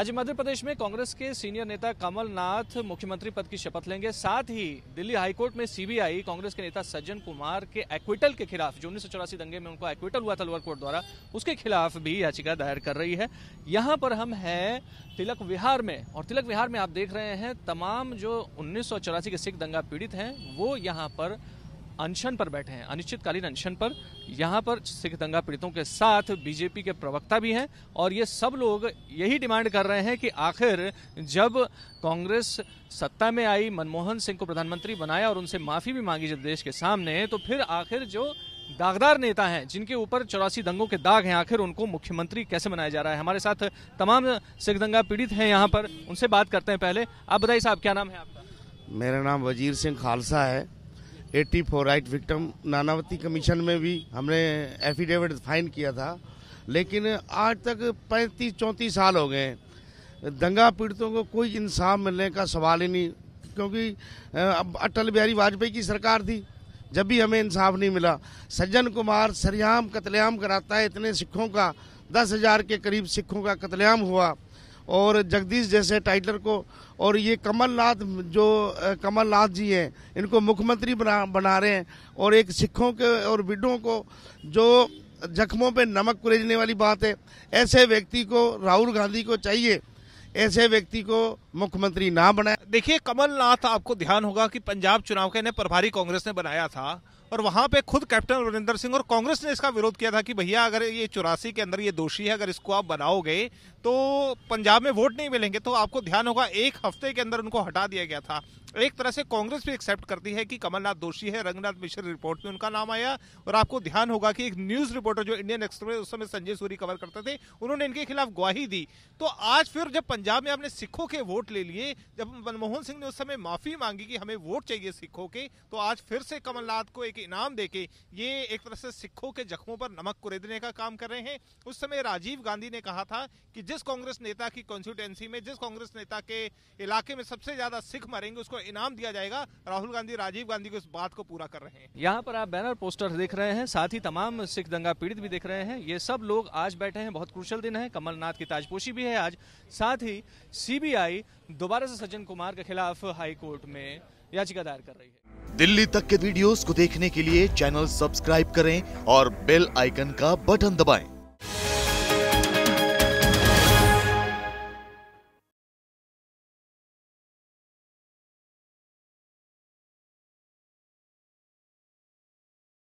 आज मध्य प्रदेश में कांग्रेस के सीनियर नेता कमलनाथ मुख्यमंत्री पद की शपथ लेंगे साथ ही दिल्ली हाईकोर्ट में सीबीआई कांग्रेस के नेता सज्जन कुमार के एक्विटल के खिलाफ जो उन्नीस दंगे में उनको एक्विटल हुआ था लोअर कोर्ट द्वारा उसके खिलाफ भी याचिका दायर कर रही है यहां पर हम हैं तिलक विहार में और तिलक विहार में आप देख रहे हैं तमाम जो उन्नीस के सिख दंगा पीड़ित हैं वो यहाँ पर अनशन पर बैठे हैं अनिश्चितकालीन अनशन पर यहाँ पर सिख दंगा पीड़ितों के साथ बीजेपी के प्रवक्ता भी हैं और ये सब लोग यही डिमांड कर रहे हैं कि आखिर जब कांग्रेस सत्ता में आई मनमोहन सिंह को प्रधानमंत्री बनाया और उनसे माफी भी मांगी जब देश के सामने तो फिर आखिर जो दागदार नेता हैं जिनके ऊपर चौरासी दंगों के दाग हैं आखिर उनको मुख्यमंत्री कैसे बनाया जा रहा है हमारे साथ तमाम सिख दंगा पीड़ित हैं यहाँ पर उनसे बात करते हैं पहले आप बताइए साहब क्या नाम है आपका मेरा नाम वजीर सिंह खालसा है eighty four riot victim Nanavati commission में भी हमने एफिडेविट फाइन किया था लेकिन आज तक पैंतीस चौंतीस साल हो गए दंगा पीड़ितों को कोई इंसाफ मिलने का सवाल ही नहीं क्योंकि अब अटल बिहारी वाजपेयी की सरकार थी जब भी हमें इंसाफ नहीं मिला सज्जन कुमार सरियाम कतलेआम कराता है इतने सिखों का दस हज़ार के करीब सिखों का कतलेआम हुआ और जगदीश जैसे टाइटलर को और ये कमलनाथ जो कमलनाथ जी हैं इनको मुख्यमंत्री बना बना रहे हैं और एक सिखों के और बिडों को जो जख्मों पे नमक कुरेजने वाली बात है ऐसे व्यक्ति को राहुल गांधी को चाहिए ऐसे व्यक्ति को मुख्यमंत्री ना बनाए देखिए कमलनाथ आपको ध्यान होगा कि पंजाब चुनाव के इन्हें प्रभारी कांग्रेस ने बनाया था और वहां पे खुद कैप्टन अमरिंदर सिंह और कांग्रेस ने इसका विरोध किया था कि भैया अगर ये चौरासी के अंदर ये दोषी है अगर इसको आप बनाओगे तो पंजाब में वोट नहीं मिलेंगे तो आपको ध्यान होगा एक हफ्ते के अंदर उनको हटा दिया गया था एक तरह से कांग्रेस भी एक्सेप्ट करती है कि कमलनाथ दोषी है रंगनाथ मिश्र रिपोर्ट में उनका नाम आया और आपको ध्यान होगा कि एक न्यूज रिपोर्टर जो इंडियन एक्सप्रेस उस समय संजय सूरी कवर करते थे उन्होंने इनके खिलाफ गवाही दी तो आज फिर जब पंजाब में आपने सिखों के वोट वोट ले लिए जब मनमोहन सिंह ने उस समय माफी मांगी कि हमें वोट चाहिए सिखों के तो आज फिर से कमलनाथ को एक इनाम देके ये एक तरह से सिखों के जख्मों पर नमक कुरेदने का काम कर रहे हैं उस समय राजीव गांधी ने कहा था कि जिस कांग्रेस नेता की कॉन्स्टिट्युएंसी में जिस कांग्रेस नेता के इलाके में सबसे ज्यादा सिख मरेंगे उसको इनाम दिया जाएगा राहुल गांधी राजीव गांधी को इस बात को पूरा कर रहे हैं यहाँ पर आप बैनर पोस्टर देख रहे हैं साथ ही तमाम सिख दंगा पीड़ित भी देख रहे हैं ये सब लोग आज बैठे हैं बहुत क्रुशल दिन है कमलनाथ की ताजपोशी भी है आज साथ ही सीबीआई दोबारा से सज्जन कुमार के खिलाफ हाईकोर्ट में याचिका दायर कर रही है दिल्ली तक के वीडियोस को देखने के लिए चैनल सब्सक्राइब करें और बेल आइकन का बटन दबाएं।